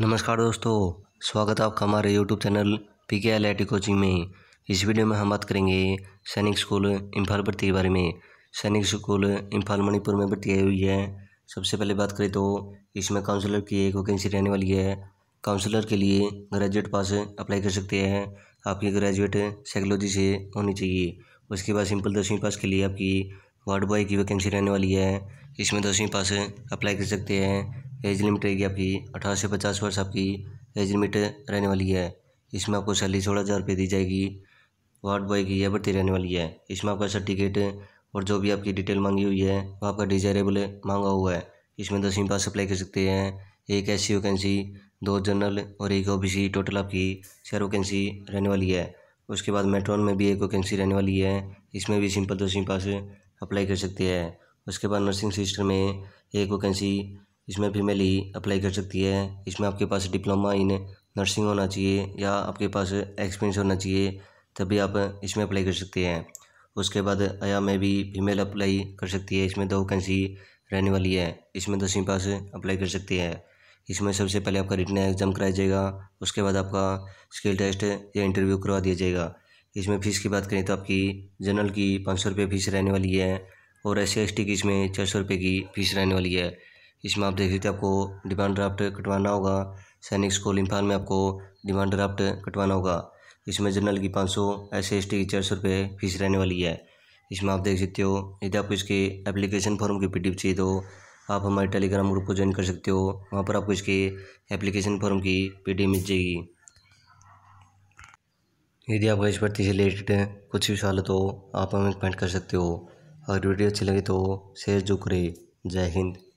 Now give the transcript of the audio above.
नमस्कार दोस्तों स्वागत है आपका हमारे YouTube channel P K L T coaching में इस वीडियो में हम बात करेंगे सैनिक स्कूल इम्फाल भर्ती के बारे में सैनिक स्कूल इम्फाल मणिपुर में भर्ती आई हुई है सबसे पहले बात करें तो इसमें काउंसलर की एक वैकेंसी रहने वाली है काउंसलर के लिए ग्रेजुएट पास अप्लाई कर सकते हैं आपकी ग्रेजुएट साइकोलॉजी से होनी चाहिए उसके बाद सिंपल दसवीं पास के लिए आपकी वार्ड बॉय की वैकेंसी रहने वाली है इसमें दसवीं पास अप्लाई कर सकते हैं एज लिमिट रहेगी आपकी अठारह से पचास वर्ष आपकी एज लिमिट रहने वाली है इसमें आपको सैलरी सोलह हज़ार रुपये दी जाएगी वार्ड बॉय की यह भर्ती रहने वाली है इसमें आपका सर्टिफिकेट और जो भी आपकी डिटेल मांगी हुई है वह आपका डिजायरेबल मांगा हुआ है इसमें दसवीं पास अप्लाई कर सकते हैं एक ऐसी वैकेंसी दो जनरल और एक ओ टोटल आपकी चार वैकेंसी रहने वाली है उसके बाद मेट्रोन में भी एक वैकेंसी रहने वाली है इसमें भी सिंपल दसवीं पास अप्लाई कर सकते हैं उसके बाद नर्सिंग सिस्टर में एक वैकेंसी इसमें फीमेल ही अप्लाई कर सकती है इसमें आपके पास डिप्लोमा इन नर्सिंग होना चाहिए या आपके पास एक्सपीरियंस होना चाहिए तभी आप इसमें अप्लाई कर सकते हैं उसके बाद आया में भी फीमेल अप्लाई कर सकती है इसमें दो वैकेंसी रहने वाली है इसमें दसवीं पास अप्लाई कर सकती है इसमें सबसे पहले आपका रिटर्न एग्ज़ाम कराया जाएगा उसके बाद आपका स्किल टेस्ट या इंटरव्यू करवा दिया जाएगा इसमें फ़ीस की बात करें तो आपकी जनरल की पाँच सौ रुपये फ़ीस रहने वाली है और एस सी की इसमें चार सौ रुपये की फ़ीस रहने वाली है इसमें आप देख सकते हैं आपको डिमांड ड्राफ्ट कटवाना होगा सैनिक स्कूल इम्फाल में आपको डिमांड ड्राफ्ट कटवाना होगा इसमें जनरल की पाँच सौ एस एस टी की चार सौ रुपये फीस रहने वाली है इसमें आप देख सकते हो यदि आपको इसके एप्लीकेशन फॉर्म की पी डी एफ चाहिए तो आप हमारे टेलीग्राम ग्रुप को ज्वाइन कर सकते हो वहाँ पर आपको इसके एप्लीकेशन फॉर्म की पी डी मिल जाएगी यदि आपका इस भर्ती से रिलेटेड कुछ भी सवाल हो तो आप हमें कमेंट कर सकते हो अगर वीडियो अच्छी लगे तो शेयर जो करें जय हिंद